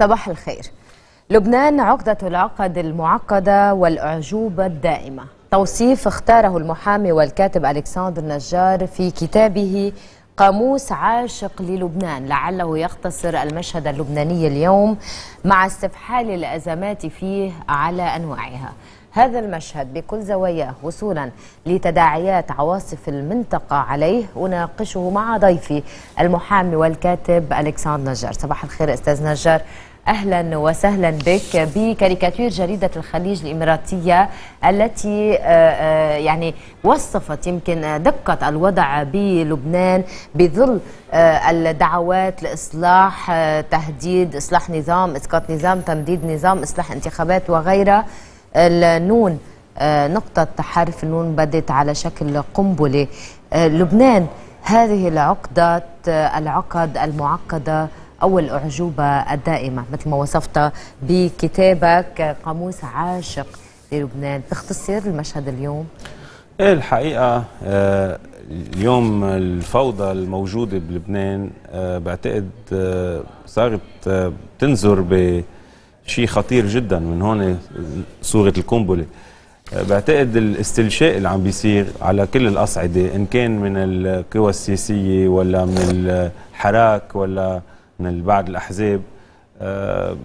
صباح الخير لبنان عقدة العقد المعقدة والأعجوبة الدائمة توصيف اختاره المحامي والكاتب ألكسندر نجار في كتابه قاموس عاشق للبنان لعله يختصر المشهد اللبناني اليوم مع استفحال الأزمات فيه على أنواعها هذا المشهد بكل زواياه وصولا لتداعيات عواصف المنطقة عليه أناقشه مع ضيفي المحامي والكاتب ألكسندر نجار صباح الخير أستاذ نجار اهلا وسهلا بك بكاريكاتير جريده الخليج الاماراتيه التي آه، آه، يعني وصفت يمكن دقه الوضع بلبنان بظل آه، الدعوات لاصلاح تهديد اصلاح نظام اسقاط نظام تمديد نظام اصلاح انتخابات وغيرها النون نقطه حرف النون بدت على شكل قنبله لبنان هذه العقدة العقد المعقده أو الأعجوبة الدائمة مثل ما وصفت بكتابك قاموس عاشق للبنان باختصار المشهد اليوم ايه الحقيقة آه، اليوم الفوضى الموجودة بلبنان آه، بعتقد آه، صارت تنزر بشيء خطير جدا من هون صورة القنبلة بعتقد الاستلشاء اللي عم بيصير على كل الأصعدة إن كان من القوى السياسية ولا من الحراك ولا من بعض الاحزاب آه،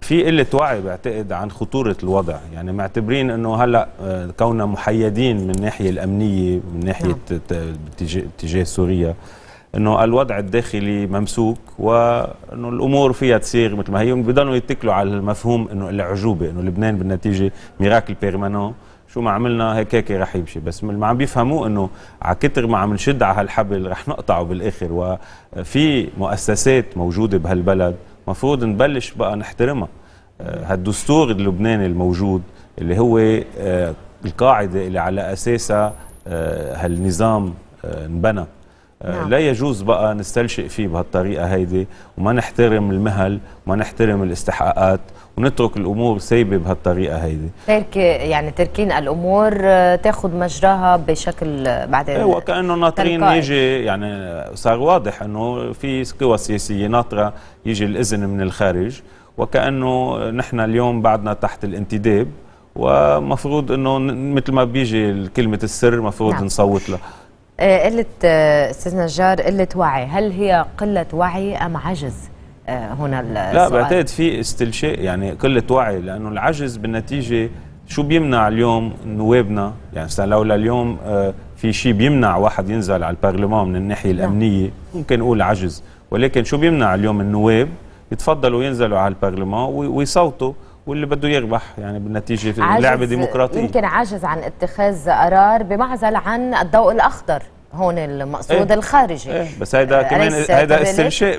في قله وعي بعتقد عن خطوره الوضع يعني معتبرين انه هلا آه، كوننا محيدين من الناحيه الامنيه من ناحيه نعم. اتجاه سوريا انه الوضع الداخلي ممسوك وانه الامور فيها تصير مثل ما هي بضلوا يتكلوا على المفهوم انه العجوبه انه لبنان بالنتيجه ميراكل بيرمانون شو ما عملنا هيك هيك رح يمشي بس ما عم بيفهموه انه على كتر ما عم نشد على هالحبل رح نقطعه بالاخر وفي مؤسسات موجوده بهالبلد مفروض نبلش بقى نحترمها آه، هالدستور اللبناني الموجود اللي هو آه، القاعده اللي على اساسها آه، هالنظام انبنى آه، نعم. لا يجوز بقى نستلشق فيه بهالطريقه هيدي وما نحترم المهل وما نحترم الاستحقاقات ونترك الامور سايبه بهالطريقه هيدي ترك يعني تركين الامور آه، تاخذ مجراها بشكل بعدين ايه وكانه ناطرين يجي يعني صار واضح انه في قوى سياسيه ناطره يجي الاذن من الخارج وكانه نحن اليوم بعدنا تحت الانتداب ومفروض انه مثل ما بيجي كلمه السر مفروض نعم. نصوت له آه، قله آه، استاذ نجار قله وعي هل هي قله وعي ام عجز آه، هنا السؤال لا بعتقد في استلشاء يعني قله وعي لانه العجز بالنتيجه شو بيمنع اليوم نوابنا يعني لولا اليوم في شيء بيمنع واحد ينزل على البرلمان من الناحيه نعم. الامنيه ممكن نقول عجز ولكن شو بيمنع اليوم النواب يتفضلوا ينزلوا على البرلمان ويصوتوا واللي بده يربح يعني بالنتيجه في لعبه ديمقراطيه يمكن عاجز عن اتخاذ قرار بمعزل عن الضوء الاخضر هون المقصود ايه الخارجي ايه بس هيدا كمان هيدا استنشاء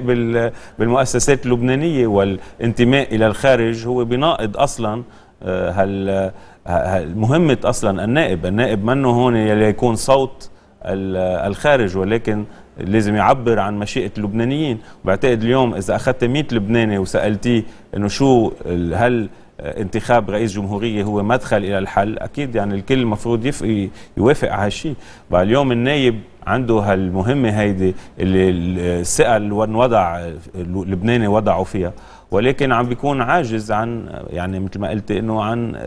بالمؤسسات اللبنانيه والانتماء الى الخارج هو بيناقض اصلا آه، هالمهمه مهمه اصلا النائب، النائب منه هون يلي يكون صوت الخارج ولكن لازم يعبر عن مشيئه اللبنانيين وبعتقد اليوم اذا اخذت 100 لبناني وسالتيه انه شو هل انتخاب رئيس جمهورية هو مدخل إلى الحل أكيد يعني الكل المفروض يوافق على هالشيء بقى اليوم النايب عنده هالمهمة هيدي اللي الثقة اللي لبناني اللبناني فيها ولكن عم بيكون عاجز عن يعني مثل ما قلت انه عن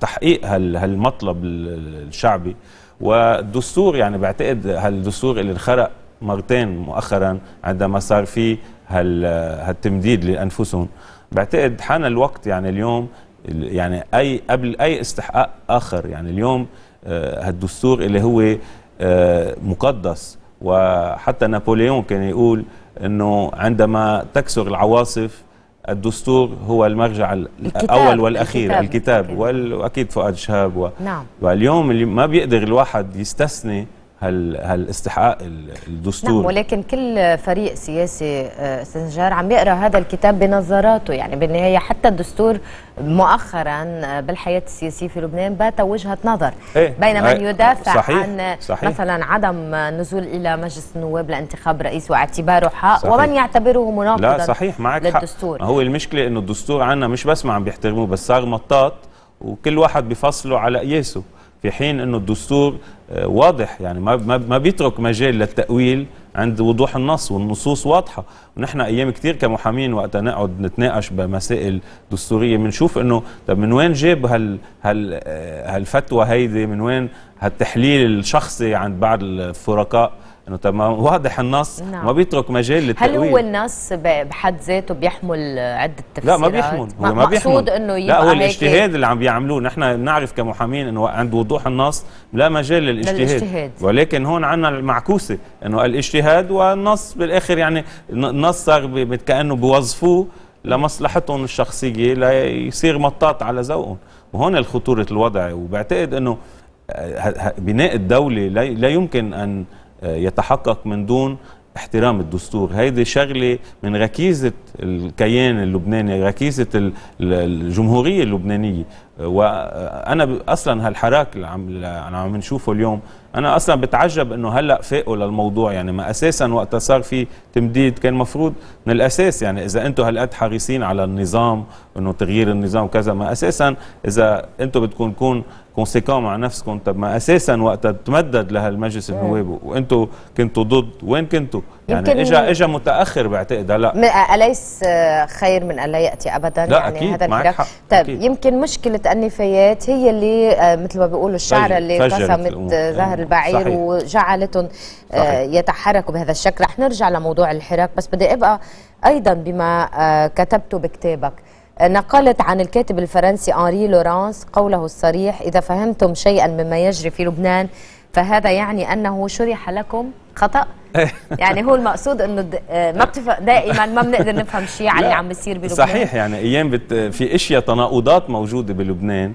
تحقيق هالمطلب الشعبي والدستور يعني بعتقد هالدستور اللي انخرق مرتين مؤخرا عندما صار في هالتمديد لانفسهم بعتقد حان الوقت يعني اليوم يعني اي قبل اي استحقاق اخر يعني اليوم آه، هالدستور اللي هو آه، مقدس وحتى نابليون كان يقول انه عندما تكسر العواصف الدستور هو المرجع الاول والاخير الكتاب, الكتاب واكيد فؤاد شهاب و... نعم واليوم اللي ما بيقدر الواحد يستثني هالاستحقاق الدستور نعم ولكن كل فريق سياسي آه، سنجار عم يقرا هذا الكتاب بنظراته يعني بالنهايه حتى الدستور مؤخرا آه، بالحياه السياسيه في لبنان بات وجهه نظر ايه بين من آه، يدافع صحيح عن صحيح مثلا عدم نزول الى مجلس النواب لانتخاب رئيس واعتباره حق ومن يعتبره مناقضا لا صحيح معك للدستور حق. هو المشكله انه الدستور عنا مش بس ما عم بيحترموه بس صار مطاط وكل واحد بفصله على قياسه في حين انه الدستور آه، واضح يعني ما ما بيترك مجال للتاويل عند وضوح النص والنصوص واضحه ونحن ايام كثير كمحامين وقت نقعد نتناقش بمسائل دستوريه بنشوف انه طب من وين جاب هال هال آه، هالفتوى هيدي من وين هالتحليل الشخصي عند بعض الفرقاء انه طب ما واضح النص نعم. ما بيترك مجال للتأويل هل هو النص بحد ذاته بيحمل عده تفسيرات؟ لا ما بيحمل هو ما بيحمل انه لا هو الاجتهاد اللي عم بيعملوه نحن بنعرف كمحامين انه عند وضوح النص لا مجال للاجتهاد ولكن هون عندنا المعكوسه انه الاجتهاد والنص بالاخر يعني النص صار كانه بوظفوه لمصلحتهم الشخصيه ليصير مطاط على ذوقهم وهون خطوره الوضع وبعتقد انه آه، بناء الدوله لا يمكن ان آه، يتحقق من دون احترام الدستور هيدي شغلة من ركيزة الكيان اللبناني ركيزة الجمهورية اللبنانية آه، وأنا آه، أصلا هالحراك اللي عم, عم نشوفه اليوم أنا أصلا بتعجب أنه هلأ فاقوا للموضوع يعني ما أساسا وقتها صار في تمديد كان مفروض من الأساس يعني إذا أنتم هالقد حريصين على النظام أنه تغيير النظام وكذا ما أساسا إذا أنتم بتكون كون كونسيكون مع نفسكم طب ما اساسا وقتها تمدد لهالمجلس إيه. النواب وانتم كنتوا ضد وين كنتوا؟ يعني اجى اجى متاخر بعتقد هلا اليس خير من ان لا ياتي ابدا لا يعني أكيد هذا معك حق طيب أكيد. يمكن مشكله النفايات هي اللي آه، مثل ما بيقولوا الشعره اللي قسمت زهر آه، البعير صحيح. وجعلتهم آه، يتحركوا بهذا الشكل رح نرجع لموضوع الحراك بس بدي ابقى ايضا بما كتبته بكتابك نقلت عن الكاتب الفرنسي أنري لورانس قوله الصريح إذا فهمتم شيئا مما يجري في لبنان فهذا يعني أنه شرح لكم خطأ يعني هو المقصود انه آه، ما بتفق دائما ما بنقدر نفهم شيء عن اللي عم بيصير بلبنان صحيح يعني ايام بت... في اشياء تناقضات موجوده بلبنان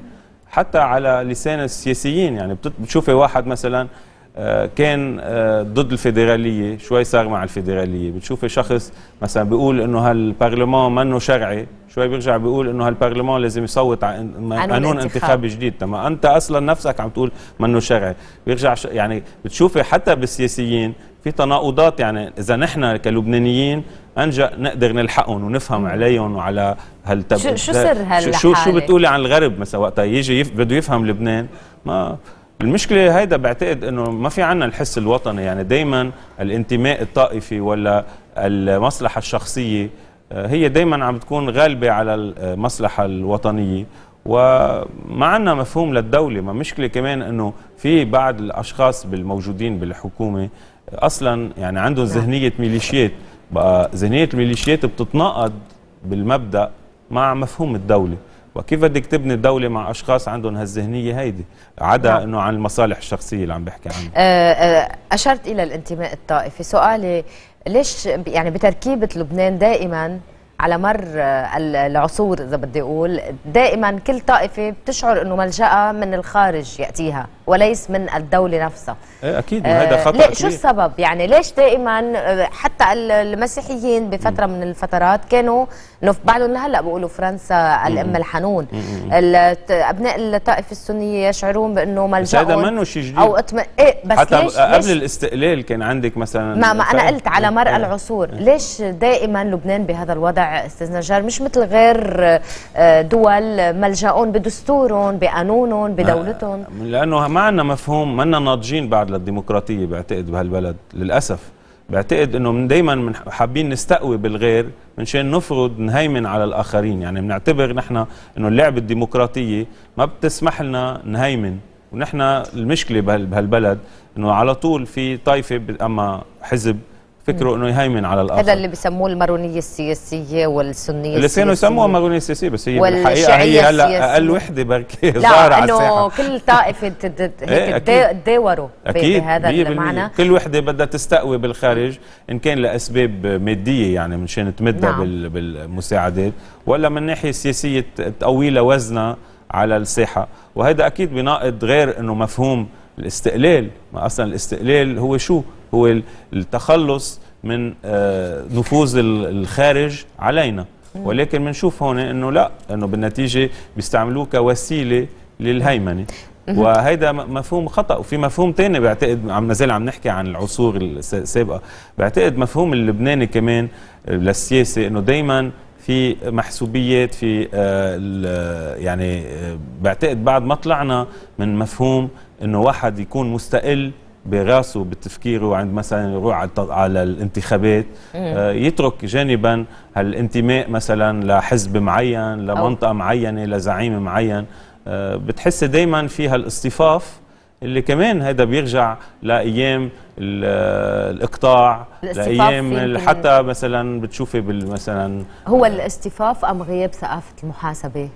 حتى على لسان السياسيين يعني بتشوفي واحد مثلا آه، كان آه، ضد الفيدرالية شوي صار مع الفيدرالية بتشوفي شخص مثلا بيقول انه هالبرلمان منه شرعي شوي بيرجع بيقول انه هالبرلمان لازم يصوت على قانون انتخاب جديد تمام انت اصلا نفسك عم تقول منه شرعي بيرجع ش... يعني بتشوفي حتى بالسياسيين في تناقضات يعني اذا نحن كلبنانيين انجا نقدر نلحقهم ونفهم عليهم وعلى هالتب شو, شو سر هالحاله شو شو بتقولي عن الغرب مثلا وقتها يجي يف... بده يفهم لبنان ما المشكله هيدا بعتقد انه ما في عنا الحس الوطني يعني دائما الانتماء الطائفي ولا المصلحه الشخصيه آه، هي دائما عم بتكون غالبه على المصلحه الوطنيه وما عندنا مفهوم للدوله ما مشكله كمان انه في بعض الاشخاص بالموجودين بالحكومه آه، اصلا يعني عندهم نعم. ذهنيه ميليشيات بقى ذهنيه الميليشيات بتتناقض بالمبدا مع مفهوم الدوله وكيف بدك تبني الدوله مع اشخاص عندهم هالذهنيه هيدي عدا نعم. انه عن المصالح الشخصيه اللي عم بحكي عنها آه، آه، اشرت الى الانتماء الطائفي سؤالي ليش يعني بتركيبه لبنان دائما على مر العصور اذا بدي اقول دائما كل طائفه بتشعر انه ملجأها من الخارج ياتيها وليس من الدولة نفسها إيه، أكيد وهذا آه، خطأ شو السبب يعني ليش دائما آه، حتى المسيحيين بفترة من الفترات كانوا بعدهم هلأ بيقولوا فرنسا الأم الحنون أبناء الطائفة السنية يشعرون بأنه ملجأهم هذا منه شيء جديد أو أتم... إيه بس حتى ليش قبل ليش؟ الاستقلال كان عندك مثلا ما, ما أنا قلت على إيه، مر إيه. العصور ليش دائما لبنان بهذا الوضع أستاذ نجار مش مثل غير آه، دول ملجأهم بدستورهم بقانونهم بدولتهم لأنه ما عندنا مفهوم ما ناضجين بعد للديمقراطيه بعتقد بهالبلد للاسف بعتقد انه دائما حابين نستقوي بالغير منشان نفرض نهيمن على الاخرين يعني بنعتبر نحن انه اللعبه الديمقراطيه ما بتسمح لنا نهيمن ونحن المشكله بهالبلد انه على طول في طائفه اما حزب فكره انه يهيمن على الاخر هذا اللي بسموه المارونيه السياسيه والسنيه اللي كانوا يسموها مارونيه السياسيه بس هي بالحقيقه هي هلا اقل وحده بركي لا انه كل طائفه هيك تداوروا إيه، بهذا المعنى كل وحده بدها تستقوي بالخارج ان كان لاسباب ماديه يعني منشان تمدها نعم. بالمساعدات ولا من ناحيه سياسيه تقوي لها وزنها على الساحه وهذا اكيد بناقض غير انه مفهوم الاستقلال ما اصلا الاستقلال هو شو هو التخلص من آه، نفوذ الخارج علينا ولكن بنشوف هون انه لا انه بالنتيجه بيستعملوه كوسيله للهيمنه وهيدا مفهوم خطا وفي مفهوم ثاني بعتقد عم نزال عم نحكي عن العصور السابقه بعتقد مفهوم اللبناني كمان للسياسه انه دائما في محسوبيات في آه، يعني آه، بعتقد بعد ما طلعنا من مفهوم انه واحد يكون مستقل براسه بتفكيره عند مثلا يروح على الانتخابات آه، يترك جانبا هالانتماء مثلا لحزب معين لمنطقه معينه لزعيم معين آه، بتحس دائما في هالاصطفاف اللي كمان هذا بيرجع لايام الاقطاع لايام حتى مثلا بتشوفي مثلا هو الاصطفاف ام غياب ثقافه المحاسبه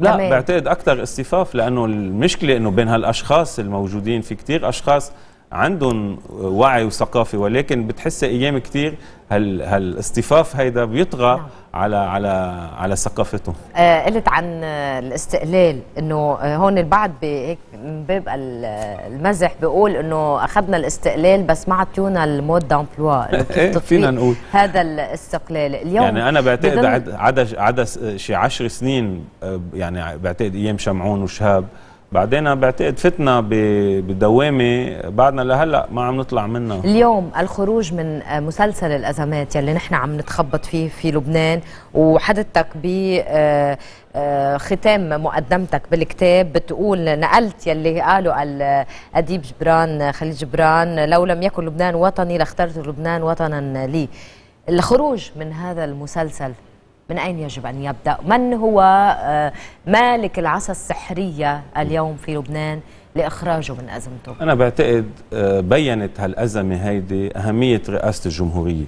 لا بعتقد اكثر اصطفاف لانه المشكله انه بين هالاشخاص الموجودين في كثير اشخاص عندهم وعي وثقافه ولكن بتحس ايام كثير هال هالاصطفاف هيدا بيطغى نعم. على على على ثقافته آه قلت عن الاستقلال انه هون البعض هيك من باب المزح بيقول انه اخذنا الاستقلال بس ما عطيونا المود دامبلوا إيه، فينا نقول هذا الاستقلال اليوم يعني انا بعتقد عدا عدا شي 10 سنين آه، يعني بعتقد ايام شمعون وشهاب بعدين بعتقد فتنا بدوامه بعدنا لهلا ما عم نطلع منها اليوم الخروج من مسلسل الازمات يلي نحن عم نتخبط فيه في لبنان وحدثتك ب آه، آه، ختام مقدمتك بالكتاب بتقول نقلت يلي قاله الاديب جبران خليل جبران لو لم يكن لبنان وطني لاخترت لبنان وطنا لي الخروج من هذا المسلسل من أين يجب أن يبدأ من هو آه، مالك العصا السحرية اليوم في لبنان لإخراجه من أزمته أنا بعتقد آه، بيّنت هالأزمة هيدي أهمية رئاسة الجمهورية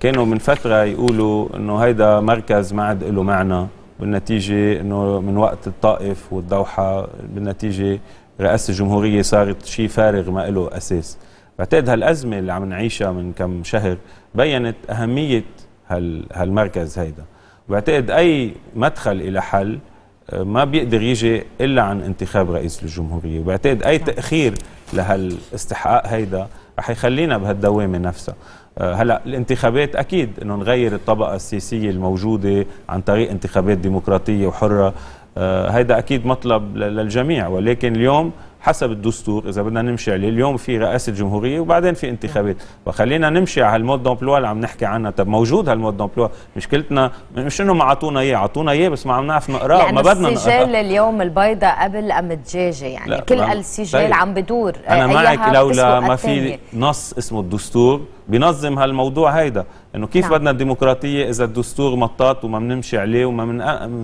كانوا من فترة يقولوا أنه هيدا مركز ما عاد له معنى والنتيجة أنه من وقت الطائف والدوحة بالنتيجة رئاسة الجمهورية صارت شيء فارغ ما له أساس بعتقد هالأزمة اللي عم نعيشها من كم شهر بيّنت أهمية هالمركز هيدا وبعتقد اي مدخل الى حل آه، ما بيقدر يجي الا عن انتخاب رئيس للجمهوريه وبعتقد اي نعم. تاخير لهالاستحقاق هيدا رح يخلينا بهالدوامه نفسها آه، هلا الانتخابات اكيد انه نغير الطبقه السياسيه الموجوده عن طريق انتخابات ديمقراطيه وحره آه، هيدا اكيد مطلب للجميع ولكن اليوم حسب الدستور اذا بدنا نمشي عليه اليوم في رئاسه جمهوريه وبعدين في انتخابات وخلينا نمشي على هالمود دومبلوا اللي عم نحكي عنها طب موجود هالمود دومبلوا مشكلتنا مش انه ما عطونا اياه عطونا اياه بس ما عم نعرف نقراه ما بدنا نقراه السجال اليوم البيضاء قبل ام الدجاجه يعني كل السجال طيب. عم بدور انا معك لولا ما في نص اسمه الدستور بنظم هالموضوع هيدا انه كيف نعم. بدنا الديمقراطيه اذا الدستور مطاط وما بنمشي عليه وما من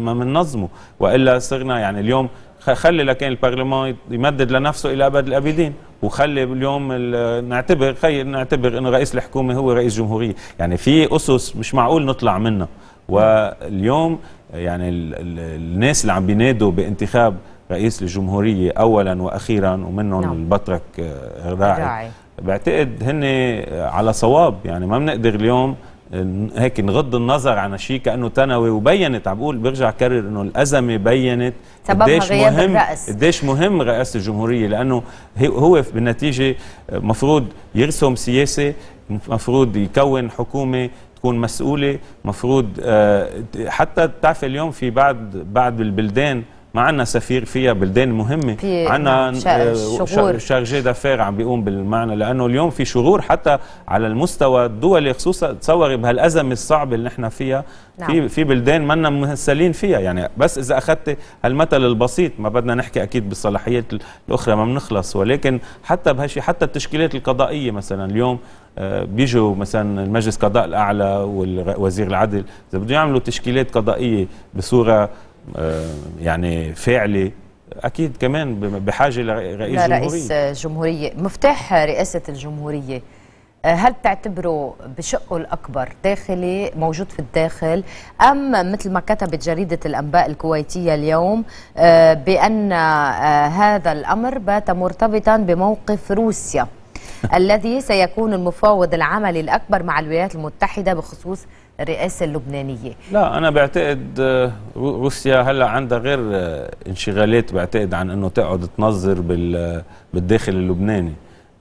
ما بننظمه والا صرنا يعني اليوم خلي لكن يعني البرلمان يمدد لنفسه الى ابد الابدين وخلي اليوم نعتبر خي نعتبر انه رئيس الحكومه هو رئيس جمهوريه يعني في اسس مش معقول نطلع منها واليوم يعني الناس اللي عم بينادوا بانتخاب رئيس الجمهوريه اولا واخيرا ومنهم نعم. البطرك آه، الراعي بعتقد هن على صواب يعني ما بنقدر اليوم هيك نغض النظر عن شيء كانه ثانوي وبينت عم بقول برجع كرر انه الازمه بينت قديش مهم قديش مهم رئاسه الجمهوريه لانه هو بالنتيجه آه، مفروض يرسم سياسه مفروض يكون حكومه تكون مسؤوله مفروض آه، حتى بتعرفي اليوم في بعض بعض البلدان ما عندنا سفير فيها بلدان مهمه في عندنا شارجي دافير عم بيقوم بالمعنى لانه اليوم في شرور حتى على المستوى الدولي خصوصا تصوري بهالازمه الصعبه اللي نحن فيها نعم. في في بلدان منا مهسلين فيها يعني بس اذا اخذت هالمثل البسيط ما بدنا نحكي اكيد بالصلاحيات الاخرى ما بنخلص ولكن حتى بهالشيء حتى التشكيلات القضائيه مثلا اليوم آه، بيجوا مثلا المجلس قضاء الاعلى والوزير العدل اذا بدهم يعملوا تشكيلات قضائيه بصوره آه، يعني فعلي اكيد كمان بحاجه لرئيس جمهوريه رئيس جمهوريه مفتاح رئاسه الجمهوريه آه، هل بتعتبره بشقه الأكبر داخلي موجود في الداخل أم مثل ما كتبت جريدة الأنباء الكويتية اليوم آه، بأن هذا الأمر بات مرتبطا بموقف روسيا الذي سيكون المفاوض العملي الأكبر مع الولايات المتحدة بخصوص الرئاسه اللبنانيه لا انا بعتقد آه، روسيا هلا عندها غير آه، انشغالات بعتقد عن انه تقعد تنظر بالداخل اللبناني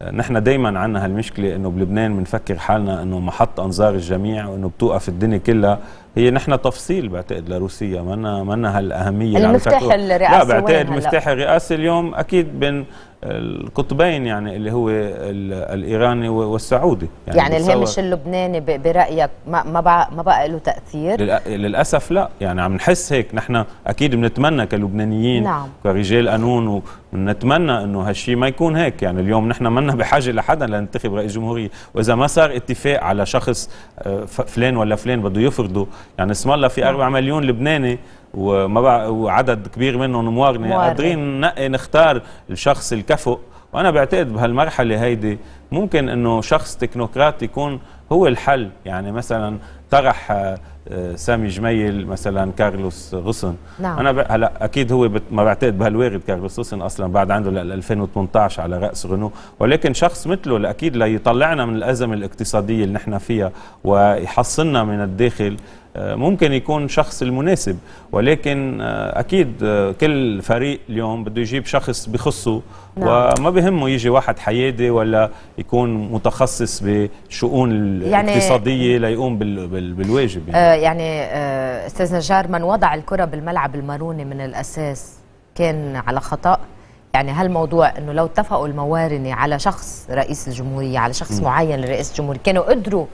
آه، نحن دائما عندنا هالمشكله انه بلبنان بنفكر حالنا انه محط انظار الجميع وانه بتوقف الدنيا كلها هي نحن تفصيل بعتقد لروسيا ما لنا ما لنا هالاهميه المفتاح الرئاسي لا بعتقد مفتاح الرئاسي اليوم اكيد بين القطبين يعني اللي هو الايراني والسعودي يعني, يعني الهامش اللبناني برايك ما ما بقى, ما بقى له تاثير للاسف لا يعني عم نحس هيك نحن اكيد بنتمنى كلبنانيين نعم. كرجال قانون ونتمنى انه هالشيء ما يكون هيك يعني اليوم نحن منا بحاجه لحدا لننتخب رئيس جمهوريه واذا ما صار اتفاق على شخص آه، فلان ولا فلان بده يفرضه يعني اسم الله في 4 نعم. مليون لبناني وما بع... وعدد كبير منهم موارنه قادرين نختار الشخص الكفؤ وانا بعتقد بهالمرحله هيدي ممكن انه شخص تكنوقراط يكون هو الحل يعني مثلا طرح آه، سامي جميل مثلا كارلوس غصن نعم. انا ب... هلا اكيد هو بت... ما بعتقد بهالوارد كارلوس غصن اصلا بعد عنده لل 2018 على راس غنو ولكن شخص مثله اكيد ليطلعنا من الازمه الاقتصاديه اللي نحن فيها ويحصلنا من الداخل آه، ممكن يكون شخص المناسب ولكن آه، اكيد آه، كل فريق اليوم بده يجيب شخص بخصه نعم. وما بهمه يجي واحد حيادي ولا يكون متخصص بشؤون يعني الاقتصاديه ليقوم بالواجب يعني, آه يعني آه استاذ نجار من وضع الكره بالملعب الماروني من الاساس كان على خطا يعني هالموضوع انه لو اتفقوا الموارنه على شخص رئيس الجمهوريه على شخص م. معين لرئيس الجمهوريه كانوا قدروا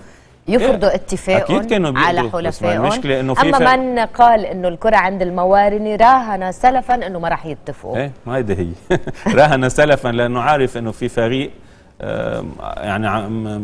يفرضوا إيه، اتفاق على حلفائهم المشكله انه اما من قال انه الكره عند الموارني راهن سلفا انه ما راح يتفقوا ايه ما هيدي هي راهن سلفا لانه عارف انه في فريق يعني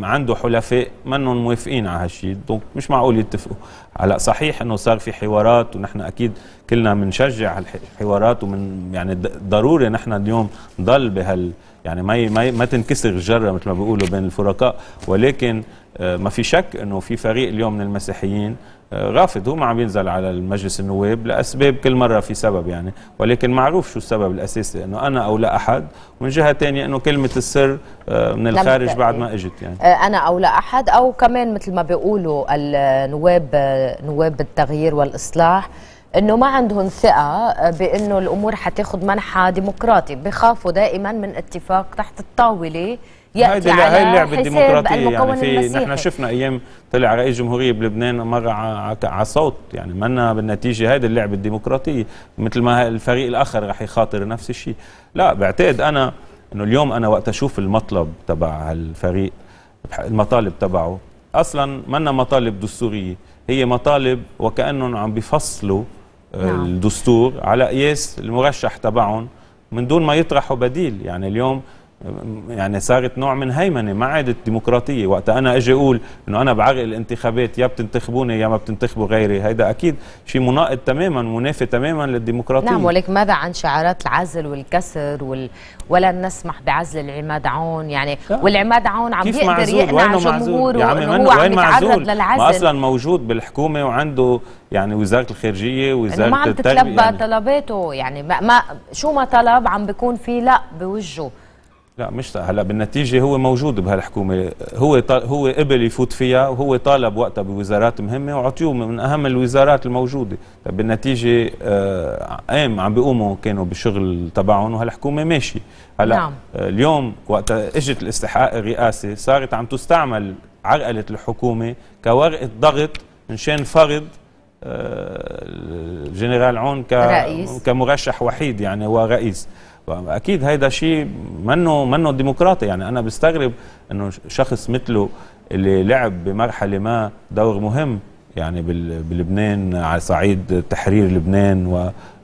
عنده حلفاء منهم موافقين على هالشيء دونك مش معقول يتفقوا هلا صحيح انه صار في حوارات ونحن اكيد كلنا بنشجع الحوارات ومن يعني ضروري نحن اليوم نضل بهال يعني ما ما ما تنكسر الجره مثل ما بيقولوا بين الفرقاء ولكن آه، ما في شك انه في فريق اليوم من المسيحيين رافض هو ما عم ينزل على المجلس النواب لاسباب كل مره في سبب يعني ولكن معروف شو السبب الاساسي انه انا او لا احد ومن جهه ثانيه انه كلمه السر آه، من الخارج بعد ما اجت يعني آه، انا او لا احد او كمان مثل ما بيقولوا النواب آه، نواب التغيير والاصلاح انه ما عندهم ثقه بانه الامور حتاخذ منحى ديمقراطي بخافوا دائما من اتفاق تحت الطاوله ياتي على هاي اللعبه الديمقراطيه يعني في نحن شفنا ايام طلع رئيس جمهوريه بلبنان مره على صوت يعني منا بالنتيجه هذه اللعبه الديمقراطيه مثل ما الفريق الاخر راح يخاطر نفس الشيء لا بعتقد انا انه اليوم انا وقت اشوف المطلب تبع هالفريق المطالب تبعه اصلا منا مطالب دستوريه هي مطالب وكانهم عم بيفصلوا آه، نعم. الدستور على قياس المرشح تبعهم من دون ما يطرحوا بديل يعني اليوم يعني صارت نوع من هيمنه ما عادت ديمقراطيه وقت انا اجي اقول انه انا بعرق الانتخابات يا بتنتخبوني يا ما بتنتخبوا غيري هيدا اكيد شيء مناقض تماما منافي تماما للديمقراطيه نعم ولكن ماذا عن شعارات العزل والكسر وال... ولا نسمح بعزل العماد عون يعني لا. والعماد عون عم يقدر يقنع جمهوره يا عمي من هو عم معزول للعزل ما اصلا موجود بالحكومه وعنده يعني وزاره الخارجيه وزاره ما عم تتلبى يعني. طلباته يعني ما, ما شو ما طلب عم بيكون في لا بوجهه لا مش هلا بالنتيجه هو موجود بهالحكومه هو هو قبل يفوت فيها وهو طالب وقتها بوزارات مهمه وعطيوه من اهم الوزارات الموجوده طب بالنتيجه قام آه، عم بيقوموا كانوا بالشغل تبعهم وهالحكومه ماشي هلا نعم. آه، اليوم وقت اجت الاستحقاق الرئاسي صارت عم تستعمل عرقله الحكومه كورقه ضغط شان فرض آه، الجنرال عون كمرشح وحيد يعني هو رئيس اكيد هيدا شيء منه منه ديمقراطي يعني انا بستغرب انه شخص مثله اللي لعب بمرحله ما دور مهم يعني بلبنان على صعيد تحرير لبنان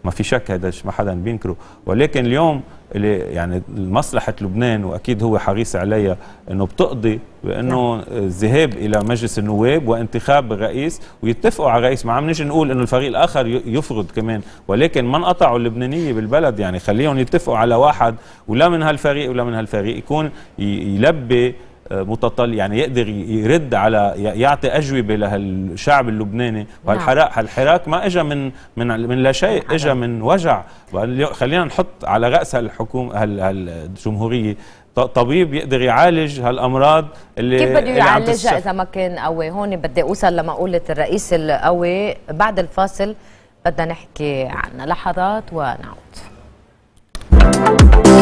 ما في شك هذا ما حدا بينكره ولكن اليوم اللي يعني مصلحه لبنان واكيد هو حريص عليها انه بتقضي بانه نعم. الذهاب الى مجلس النواب وانتخاب الرئيس ويتفقوا على الرئيس ما عم نجي نقول انه الفريق الاخر يفرض كمان ولكن ما انقطعوا اللبنانيه بالبلد يعني خليهم يتفقوا على واحد ولا من هالفريق ولا من هالفريق يكون يلبي متطل يعني يقدر يرد على يعطي اجوبه لهالشعب اللبناني وهالحراك نعم. هالحراك ما اجى من من من لا شيء اجى من وجع خلينا نحط على راس هالحكومه هالجمهوريه طبيب يقدر يعالج هالامراض اللي كيف بده يعالجها اذا ما كان قوي هون بدي اوصل لمقوله الرئيس القوي بعد الفاصل بدنا نحكي عنها لحظات ونعود